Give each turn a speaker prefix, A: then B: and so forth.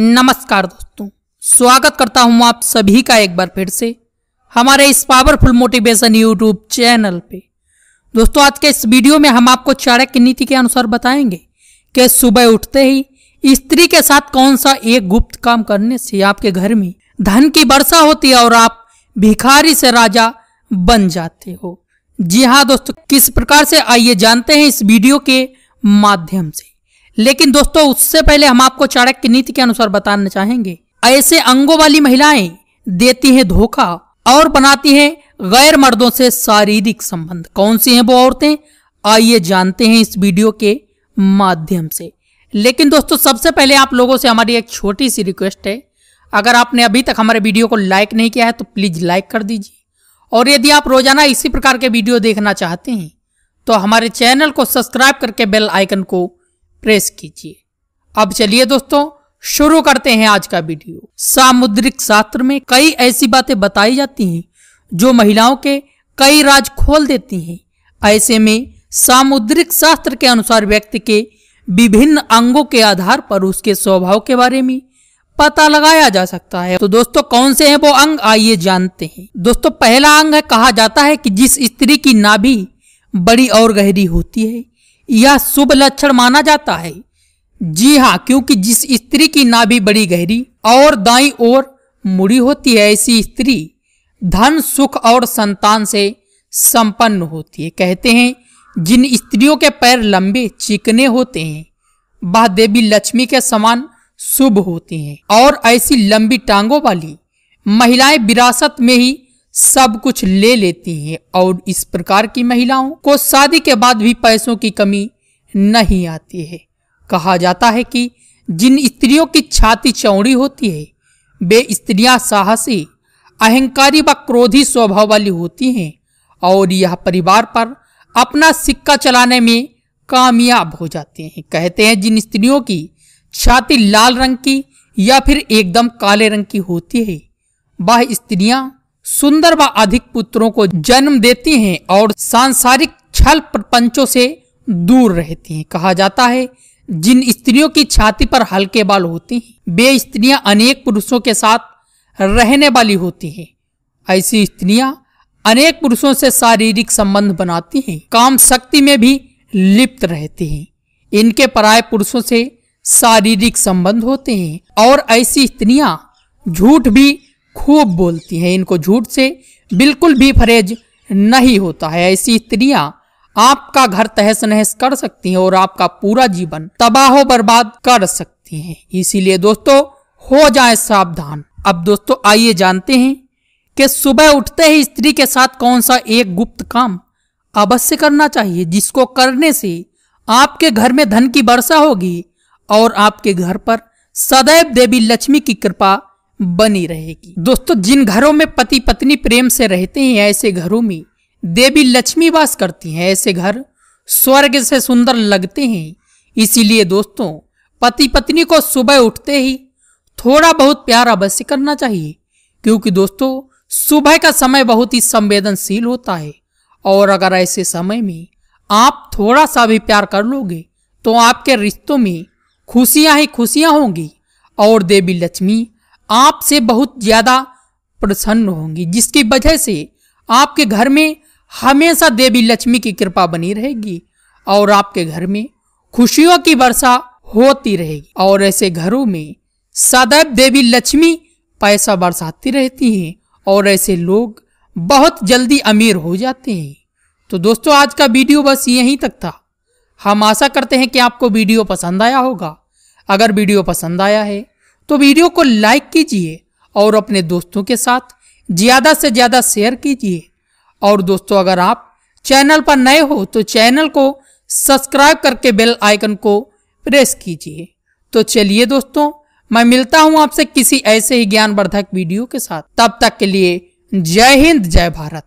A: नमस्कार दोस्तों स्वागत करता हूं आप सभी का एक बार फिर से हमारे इस पावरफुल मोटिवेशन यूट्यूब चैनल पे दोस्तों आज के इस वीडियो में हम आपको चाणक्य नीति के अनुसार बताएंगे कि सुबह उठते ही स्त्री के साथ कौन सा एक गुप्त काम करने से आपके घर में धन की वर्षा होती है और आप भिखारी से राजा बन जाते हो जी हाँ दोस्तों किस प्रकार से आइए जानते हैं इस वीडियो के माध्यम से लेकिन दोस्तों उससे पहले हम आपको चाणक्य नीति के अनुसार बताना चाहेंगे ऐसे अंगों वाली महिलाएं देती हैं धोखा और बनाती हैं गैर मर्दों से शारीरिक संबंध कौन सी हैं वो औरतें आइए जानते हैं इस वीडियो के माध्यम से लेकिन दोस्तों सबसे पहले आप लोगों से हमारी एक छोटी सी रिक्वेस्ट है अगर आपने अभी तक हमारे वीडियो को लाइक नहीं किया है तो प्लीज़ लाइक कर दीजिए और यदि आप रोजाना इसी प्रकार के वीडियो देखना चाहते हैं तो हमारे चैनल को सब्सक्राइब करके बेल आइकन को प्रेस कीजिए अब चलिए दोस्तों शुरू करते हैं आज का वीडियो सामुद्रिक शास्त्र में कई ऐसी बातें बताई जाती हैं जो महिलाओं के कई राज खोल देती हैं ऐसे में सामुद्रिक शास्त्र के अनुसार व्यक्ति के विभिन्न अंगों के आधार पर उसके स्वभाव के बारे में पता लगाया जा सकता है तो दोस्तों कौन से हैं वो अंग आइए जानते हैं दोस्तों पहला अंग है कहा जाता है कि जिस स्त्री की नाभि बड़ी और गहरी होती है यह शुभ लक्षण माना जाता है जी हाँ क्योंकि जिस स्त्री की नाभि बड़ी गहरी और दाई ओर मुड़ी होती है ऐसी स्त्री धन सुख और संतान से संपन्न होती है कहते हैं जिन स्त्रियों के पैर लंबे चिकने होते हैं वह देवी लक्ष्मी के समान शुभ होती हैं और ऐसी लंबी टांगों वाली महिलाएं विरासत में ही सब कुछ ले लेती हैं और इस प्रकार की महिलाओं को शादी के बाद भी पैसों की कमी नहीं आती है कहा जाता है कि जिन स्त्रियों की छाती चौड़ी होती है वे स्त्रियां साहसी अहंकारी व क्रोधी स्वभाव वाली होती हैं और यह परिवार पर अपना सिक्का चलाने में कामयाब हो जाते हैं कहते हैं जिन स्त्रियों की छाती लाल रंग की या फिर एकदम काले रंग की होती है वह स्त्रियां सुंदर व अधिक पुत्रों को जन्म देती हैं और सांसारिक छल प्रपंचों से दूर रहती हैं कहा जाता है जिन स्त्रियों की छाती पर हल्के बाल होते हैं वे स्त्रियां अनेक पुरुषों के साथ रहने वाली होती हैं ऐसी स्त्रियां अनेक पुरुषों से शारीरिक संबंध बनाती हैं काम शक्ति में भी लिप्त रहती हैं इनके पराय पुरुषों से शारीरिक संबंध होते हैं और ऐसी स्त्रियां झूठ भी खूब बोलती हैं इनको झूठ से बिल्कुल भी फरेज नहीं होता है ऐसी स्त्रियां आपका घर तहस नहस कर सकती हैं और आपका पूरा जीवन तबाह बर्बाद कर सकती हैं इसीलिए दोस्तों हो जाए सावधान अब दोस्तों आइए जानते हैं कि सुबह उठते ही स्त्री के साथ कौन सा एक गुप्त काम अवश्य करना चाहिए जिसको करने से आपके घर में धन की वर्षा होगी और आपके घर पर सदैव देवी लक्ष्मी की कृपा बनी रहेगी दोस्तों जिन घरों में पति पत्नी प्रेम से रहते हैं ऐसे घरों में देवी लक्ष्मी वास करती हैं ऐसे घर स्वर्ग से सुंदर लगते हैं इसीलिए दोस्तों पति पत्नी को सुबह उठते ही थोड़ा बहुत प्यार अवश्य करना चाहिए क्योंकि दोस्तों सुबह का समय बहुत ही संवेदनशील होता है और अगर ऐसे समय में आप थोड़ा सा भी प्यार कर लोगे तो आपके रिश्तों में खुशियां ही खुशियां होंगी और देवी लक्ष्मी आपसे बहुत ज्यादा प्रसन्न होंगी जिसकी वजह से आपके घर में हमेशा देवी लक्ष्मी की कृपा बनी रहेगी और आपके घर में खुशियों की वर्षा होती रहेगी और ऐसे घरों में सदैव देवी लक्ष्मी पैसा बरसाती रहती हैं और ऐसे लोग बहुत जल्दी अमीर हो जाते हैं तो दोस्तों आज का वीडियो बस यहीं तक था हम आशा करते हैं कि आपको वीडियो पसंद आया होगा अगर वीडियो पसंद आया है तो वीडियो को लाइक कीजिए और अपने दोस्तों के साथ ज़्यादा से ज़्यादा शेयर कीजिए और दोस्तों अगर आप चैनल पर नए हो तो चैनल को सब्सक्राइब करके बेल आइकन को प्रेस कीजिए तो चलिए दोस्तों मैं मिलता हूं आपसे किसी ऐसे ही ज्ञानवर्धक वीडियो के साथ तब तक के लिए जय हिंद जय भारत